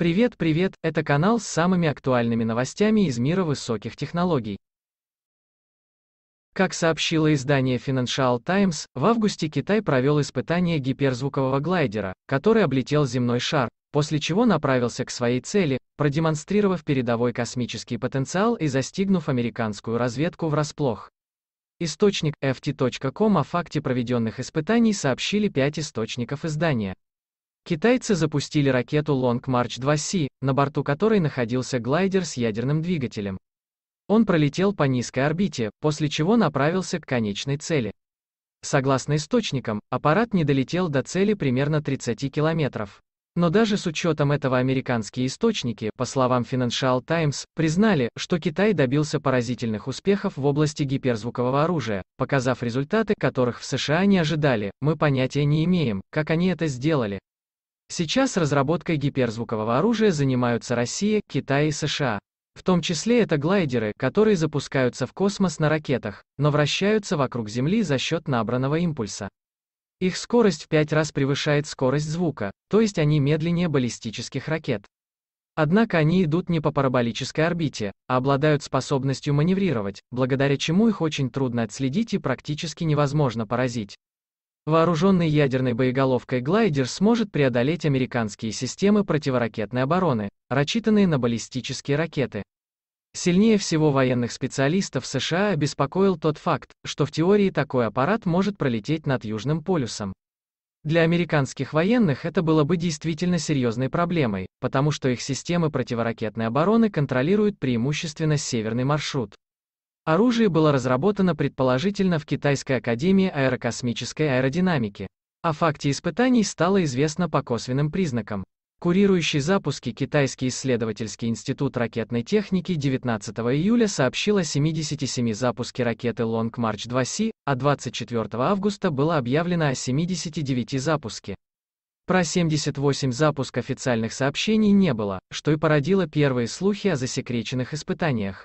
Привет, привет, это канал с самыми актуальными новостями из мира высоких технологий. Как сообщило издание Financial Times, в августе Китай провел испытание гиперзвукового глайдера, который облетел земной шар, после чего направился к своей цели, продемонстрировав передовой космический потенциал и застигнув американскую разведку врасплох. Источник ft.com о факте проведенных испытаний сообщили пять источников издания. Китайцы запустили ракету Long March 2C, на борту которой находился глайдер с ядерным двигателем. Он пролетел по низкой орбите, после чего направился к конечной цели. Согласно источникам, аппарат не долетел до цели примерно 30 километров. Но даже с учетом этого американские источники, по словам Financial Times, признали, что Китай добился поразительных успехов в области гиперзвукового оружия, показав результаты, которых в США не ожидали, мы понятия не имеем, как они это сделали. Сейчас разработкой гиперзвукового оружия занимаются Россия, Китай и США. В том числе это глайдеры, которые запускаются в космос на ракетах, но вращаются вокруг Земли за счет набранного импульса. Их скорость в пять раз превышает скорость звука, то есть они медленнее баллистических ракет. Однако они идут не по параболической орбите, а обладают способностью маневрировать, благодаря чему их очень трудно отследить и практически невозможно поразить. Вооруженный ядерной боеголовкой глайдер сможет преодолеть американские системы противоракетной обороны, рассчитанные на баллистические ракеты. Сильнее всего военных специалистов США обеспокоил тот факт, что в теории такой аппарат может пролететь над Южным полюсом. Для американских военных это было бы действительно серьезной проблемой, потому что их системы противоракетной обороны контролируют преимущественно северный маршрут. Оружие было разработано предположительно в Китайской академии аэрокосмической аэродинамики. О факте испытаний стало известно по косвенным признакам. Курирующий запуски Китайский исследовательский институт ракетной техники 19 июля сообщил о 77 запуске ракеты Long March 2C, а 24 августа было объявлено о 79 запуске. Про 78 запуск официальных сообщений не было, что и породило первые слухи о засекреченных испытаниях.